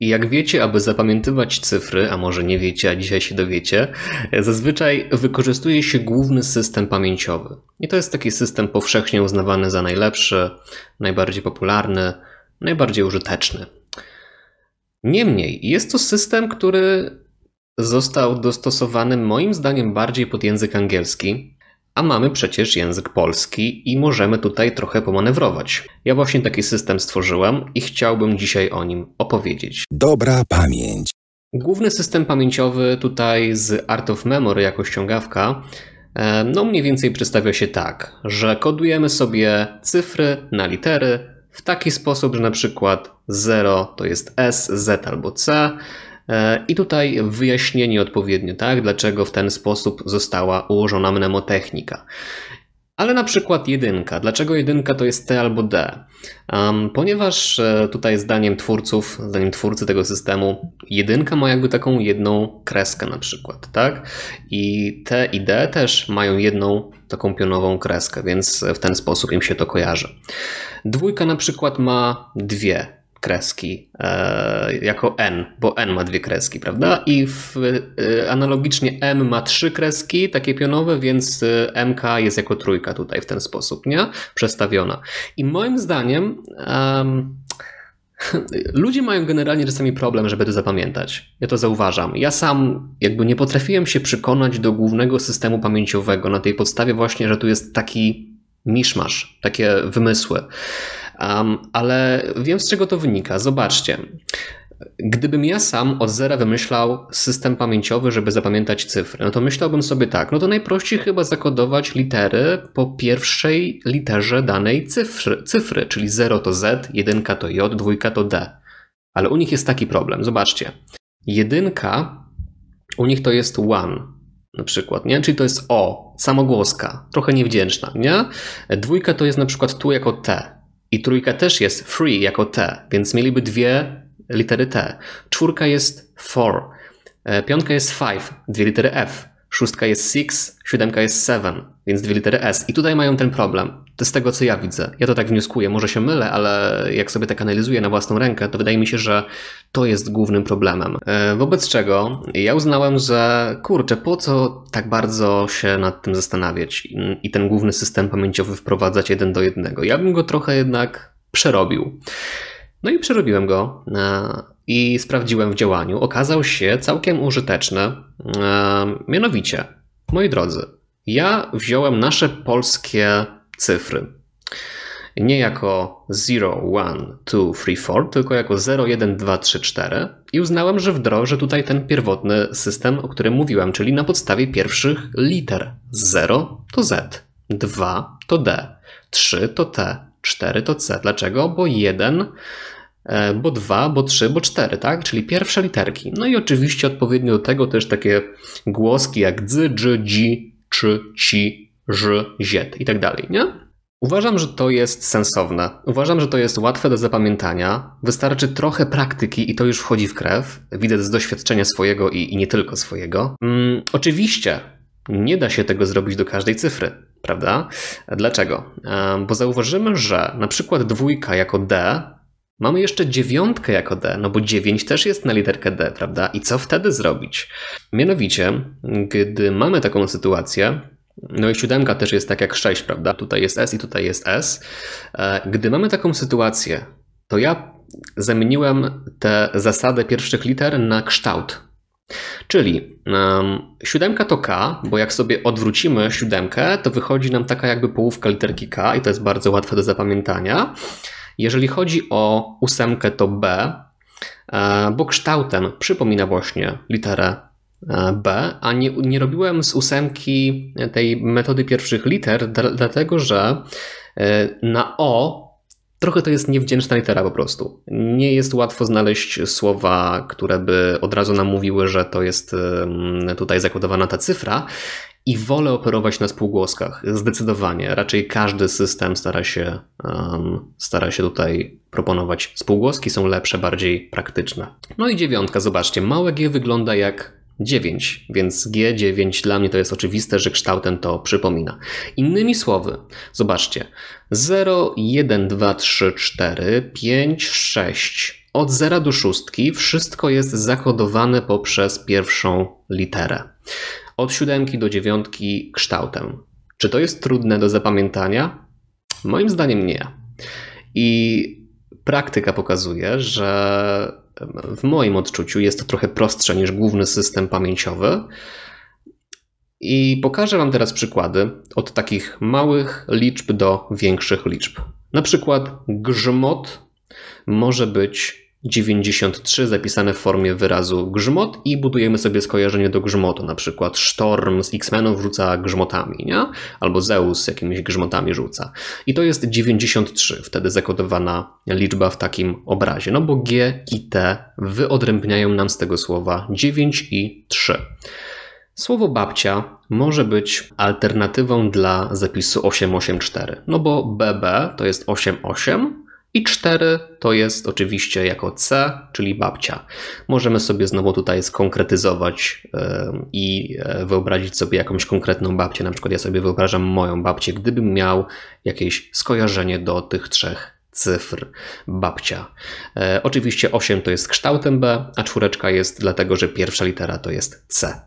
I jak wiecie, aby zapamiętywać cyfry, a może nie wiecie, a dzisiaj się dowiecie, zazwyczaj wykorzystuje się główny system pamięciowy. I to jest taki system powszechnie uznawany za najlepszy, najbardziej popularny, najbardziej użyteczny. Niemniej, jest to system, który został dostosowany moim zdaniem bardziej pod język angielski, a mamy przecież język polski i możemy tutaj trochę pomanewrować. Ja właśnie taki system stworzyłem i chciałbym dzisiaj o nim opowiedzieć. Dobra pamięć. Główny system pamięciowy tutaj z Art of Memory jako ściągawka e, no mniej więcej przedstawia się tak, że kodujemy sobie cyfry na litery w taki sposób, że na przykład 0 to jest S, Z albo C, i tutaj wyjaśnienie odpowiednie, tak, dlaczego w ten sposób została ułożona mnemotechnika. Ale na przykład jedynka. Dlaczego jedynka to jest T albo D? Um, ponieważ e, tutaj zdaniem twórców, zdaniem twórcy tego systemu, jedynka ma jakby taką jedną kreskę na przykład, tak? I T i D też mają jedną taką pionową kreskę, więc w ten sposób im się to kojarzy. Dwójka na przykład ma dwie kreski e, jako N, bo N ma dwie kreski, prawda? I w, e, analogicznie M ma trzy kreski, takie pionowe, więc e, MK jest jako trójka tutaj w ten sposób, nie? Przestawiona. I moim zdaniem um, ludzie mają generalnie czasami problem, żeby to zapamiętać. Ja to zauważam. Ja sam jakby nie potrafiłem się przekonać do głównego systemu pamięciowego na tej podstawie właśnie, że tu jest taki miszmasz, takie wymysły. Um, ale wiem z czego to wynika. Zobaczcie. Gdybym ja sam od zera wymyślał system pamięciowy, żeby zapamiętać cyfry, no to myślałbym sobie tak, no to najprościej chyba zakodować litery po pierwszej literze danej cyfry, cyfry czyli 0 to Z, 1 to J, 2 to D. Ale u nich jest taki problem, zobaczcie. Jedynka u nich to jest one na przykład, nie? Czyli to jest O, samogłoska, trochę niewdzięczna, nie? Dwójka to jest na przykład tu jako T, i trójka też jest free jako T, więc mieliby dwie litery T. Czwórka jest four. E, piątka jest five, dwie litery F. Szóstka jest six, siódemka jest seven, więc dwie litery S. I tutaj mają ten problem, to z tego, co ja widzę. Ja to tak wnioskuję, może się mylę, ale jak sobie tak analizuję na własną rękę, to wydaje mi się, że to jest głównym problemem. E, wobec czego ja uznałem, że kurczę, po co tak bardzo się nad tym zastanawiać i ten główny system pamięciowy wprowadzać jeden do jednego. Ja bym go trochę jednak przerobił. No i przerobiłem go e, i sprawdziłem w działaniu. Okazał się całkiem użyteczny. E, mianowicie, moi drodzy, ja wziąłem nasze polskie cyfry. Nie jako 0, 1, 2, 3, 4, tylko jako 0, 1, 2, 3, 4 i uznałem, że wdrożę tutaj ten pierwotny system, o którym mówiłem, czyli na podstawie pierwszych liter. 0 to Z, 2 to D, 3 to T, 4 to C. Dlaczego? Bo 1 e, bo 2, bo 3, bo 4, tak? Czyli pierwsze literki. No i oczywiście odpowiednio do tego też takie głoski jak dzy, dży, dzi, czy, ci, ż, z, i tak dalej, nie? Uważam, że to jest sensowne. Uważam, że to jest łatwe do zapamiętania. Wystarczy trochę praktyki i to już wchodzi w krew. Widzę z doświadczenia swojego i, i nie tylko swojego. Mm, oczywiście nie da się tego zrobić do każdej cyfry, prawda? Dlaczego? Bo zauważymy, że na przykład dwójka jako D mamy jeszcze dziewiątkę jako D, no bo dziewięć też jest na literkę D, prawda? I co wtedy zrobić? Mianowicie, gdy mamy taką sytuację, no i siódemka też jest tak jak 6, prawda? Tutaj jest S i tutaj jest S. E, gdy mamy taką sytuację, to ja zamieniłem tę zasadę pierwszych liter na kształt. Czyli um, siódemka to K, bo jak sobie odwrócimy siódemkę, to wychodzi nam taka jakby połówka literki K i to jest bardzo łatwe do zapamiętania. Jeżeli chodzi o ósemkę to B, e, bo kształtem przypomina właśnie literę E, B, a nie, nie robiłem z ósemki tej metody pierwszych liter, dlatego że e, na O trochę to jest niewdzięczna litera po prostu. Nie jest łatwo znaleźć słowa, które by od razu nam mówiły, że to jest tutaj zakodowana ta cyfra. I wolę operować na spółgłoskach, zdecydowanie. Raczej każdy system stara się, um, stara się tutaj proponować. Spółgłoski są lepsze, bardziej praktyczne. No i dziewiątka, zobaczcie, małe G wygląda jak 9, więc G9 dla mnie to jest oczywiste, że kształtem to przypomina. Innymi słowy, zobaczcie, 0, 1, 2, 3, 4, 5, 6. Od 0 do 6 wszystko jest zakodowane poprzez pierwszą literę. Od 7 do 9 kształtem. Czy to jest trudne do zapamiętania? Moim zdaniem nie. I praktyka pokazuje, że w moim odczuciu jest to trochę prostsze niż główny system pamięciowy. I pokażę Wam teraz przykłady od takich małych liczb do większych liczb. Na przykład grzmot może być 93 zapisane w formie wyrazu grzmot i budujemy sobie skojarzenie do grzmotu, na przykład Storm z X-Menów rzuca grzmotami, nie? albo Zeus jakimiś grzmotami rzuca. I to jest 93, wtedy zakodowana liczba w takim obrazie, no bo G i T wyodrębniają nam z tego słowa 9 i 3. Słowo babcia może być alternatywą dla zapisu 884, no bo BB to jest 88, i 4 to jest oczywiście jako C, czyli babcia. Możemy sobie znowu tutaj skonkretyzować i e, wyobrazić sobie jakąś konkretną babcię. Na przykład ja sobie wyobrażam moją babcię, gdybym miał jakieś skojarzenie do tych trzech cyfr babcia. E, oczywiście 8 to jest kształtem B, a czwóreczka jest dlatego, że pierwsza litera to jest C.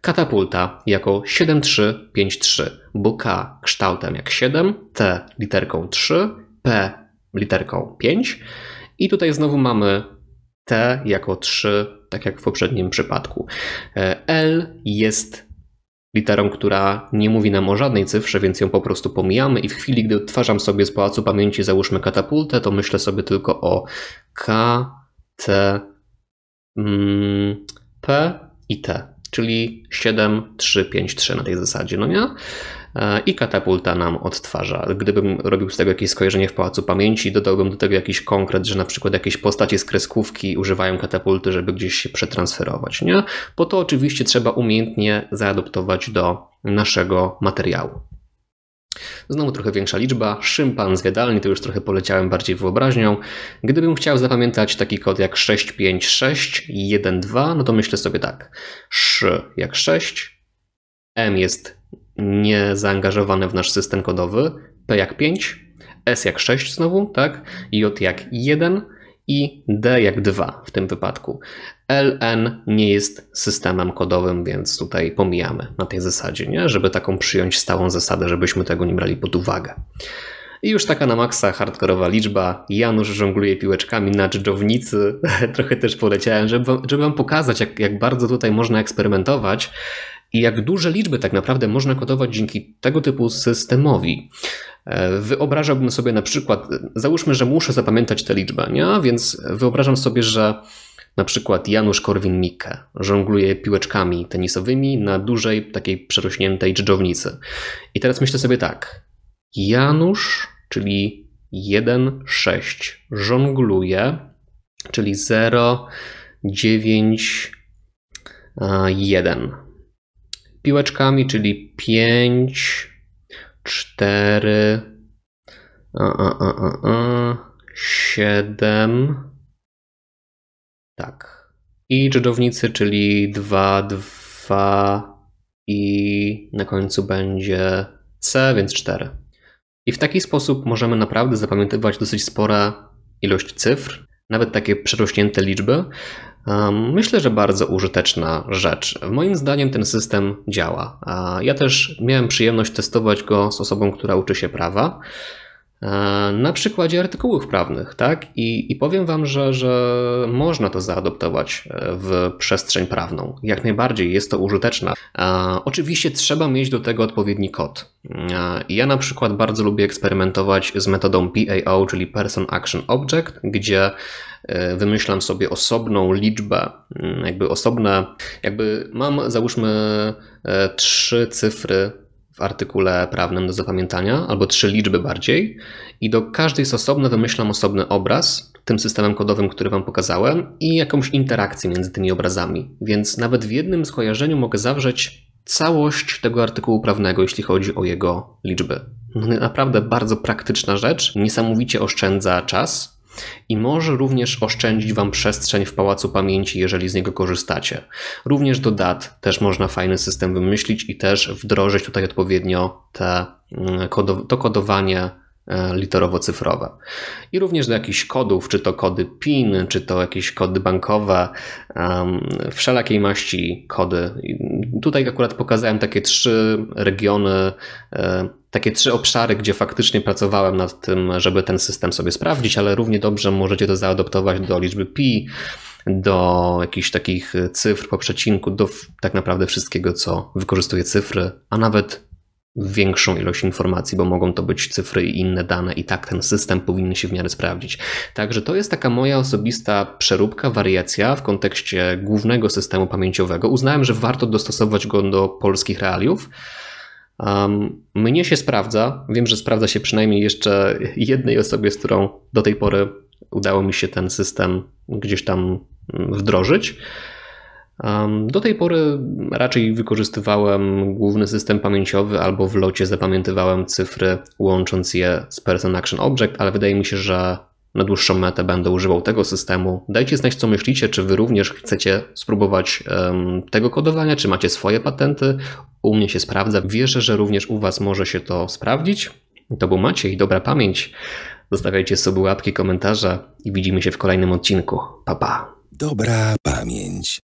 Katapulta jako 7353, bo K kształtem jak 7, T literką 3, P literką 5. I tutaj znowu mamy T jako 3, tak jak w poprzednim przypadku. E, L jest literą, która nie mówi nam o żadnej cyfrze, więc ją po prostu pomijamy i w chwili, gdy odtwarzam sobie z Pałacu Pamięci załóżmy katapultę, to myślę sobie tylko o K, T, mm, P i T, czyli 7, 3, 5, 3 na tej zasadzie, no nie? E, i katapulta nam odtwarza. Gdybym robił z tego jakieś skojarzenie w Pałacu Pamięci, dodałbym do tego jakiś konkret, że na przykład jakieś postacie z kreskówki używają katapulty, żeby gdzieś się przetransferować. Nie? Po to oczywiście trzeba umiejętnie zaadoptować do naszego materiału. Znowu trochę większa liczba. Szympan z jadalni, to już trochę poleciałem bardziej wyobraźnią. Gdybym chciał zapamiętać taki kod jak 65612, no to myślę sobie tak. Sz jak 6, M jest nie zaangażowane w nasz system kodowy, P jak 5, S jak 6 znowu, tak, J jak 1 i D jak 2 w tym wypadku. LN nie jest systemem kodowym, więc tutaj pomijamy na tej zasadzie, nie? żeby taką przyjąć stałą zasadę, żebyśmy tego nie brali pod uwagę. I już taka na maksa hardkorowa liczba. Janusz żongluje piłeczkami na dżdżownicy. Trochę też poleciałem, żeby, żeby wam pokazać, jak, jak bardzo tutaj można eksperymentować i jak duże liczby tak naprawdę można kodować dzięki tego typu systemowi. E, wyobrażałbym sobie na przykład, załóżmy, że muszę zapamiętać te liczby, nie? więc wyobrażam sobie, że na przykład Janusz Korwin-Mikke żongluje piłeczkami tenisowymi na dużej, takiej przerośniętej dżdżownicy. I teraz myślę sobie tak. Janusz, czyli 1, 6, żongluje, czyli 0, 9, 1 piłeczkami, czyli 5, 4, a, a, a, a, 7. Tak. I dżdżownicy, czyli 2, 2 i na końcu będzie C, więc 4. I w taki sposób możemy naprawdę zapamiętywać dosyć spora ilość cyfr, nawet takie przerośnięte liczby, Myślę, że bardzo użyteczna rzecz. Moim zdaniem ten system działa. Ja też miałem przyjemność testować go z osobą, która uczy się prawa. E, na przykładzie artykułów prawnych, tak? I, i powiem Wam, że, że można to zaadoptować e, w przestrzeń prawną. Jak najbardziej jest to użyteczne. E, oczywiście trzeba mieć do tego odpowiedni kod. Ja na przykład bardzo lubię eksperymentować z metodą PAO, czyli Person Action Object, gdzie wymyślam sobie osobną liczbę, jakby osobne, jakby mam załóżmy trzy cyfry w artykule prawnym do zapamiętania, albo trzy liczby bardziej, i do każdej z osobna wymyślam osobny obraz tym systemem kodowym, który Wam pokazałem, i jakąś interakcję między tymi obrazami. Więc nawet w jednym skojarzeniu mogę zawrzeć całość tego artykułu prawnego, jeśli chodzi o jego liczby. Naprawdę bardzo praktyczna rzecz, niesamowicie oszczędza czas, i może również oszczędzić Wam przestrzeń w Pałacu Pamięci, jeżeli z niego korzystacie. Również do dat też można fajny system wymyślić i też wdrożyć tutaj odpowiednio te, mm, to kodowanie e, literowo-cyfrowe. I również do jakichś kodów, czy to kody PIN, czy to jakieś kody bankowe, um, wszelakiej maści kody. I tutaj akurat pokazałem takie trzy regiony um, takie trzy obszary, gdzie faktycznie pracowałem nad tym, żeby ten system sobie sprawdzić, ale równie dobrze możecie to zaadoptować do liczby pi, do jakichś takich cyfr po przecinku, do tak naprawdę wszystkiego, co wykorzystuje cyfry, a nawet większą ilość informacji, bo mogą to być cyfry i inne dane, i tak ten system powinien się w miarę sprawdzić. Także to jest taka moja osobista przeróbka, wariacja w kontekście głównego systemu pamięciowego. Uznałem, że warto dostosować go do polskich realiów. Um, mnie się sprawdza. Wiem, że sprawdza się przynajmniej jeszcze jednej osobie, z którą do tej pory udało mi się ten system gdzieś tam mm, wdrożyć. Do tej pory raczej wykorzystywałem główny system pamięciowy albo w locie zapamiętywałem cyfry łącząc je z Person Action Object, ale wydaje mi się, że na dłuższą metę będę używał tego systemu. Dajcie znać, co myślicie, czy Wy również chcecie spróbować um, tego kodowania, czy macie swoje patenty. U mnie się sprawdza. Wierzę, że również u Was może się to sprawdzić. To był Maciej, dobra pamięć. Zostawiajcie sobie łapki, komentarze i widzimy się w kolejnym odcinku. Pa, pa. Dobra pamięć.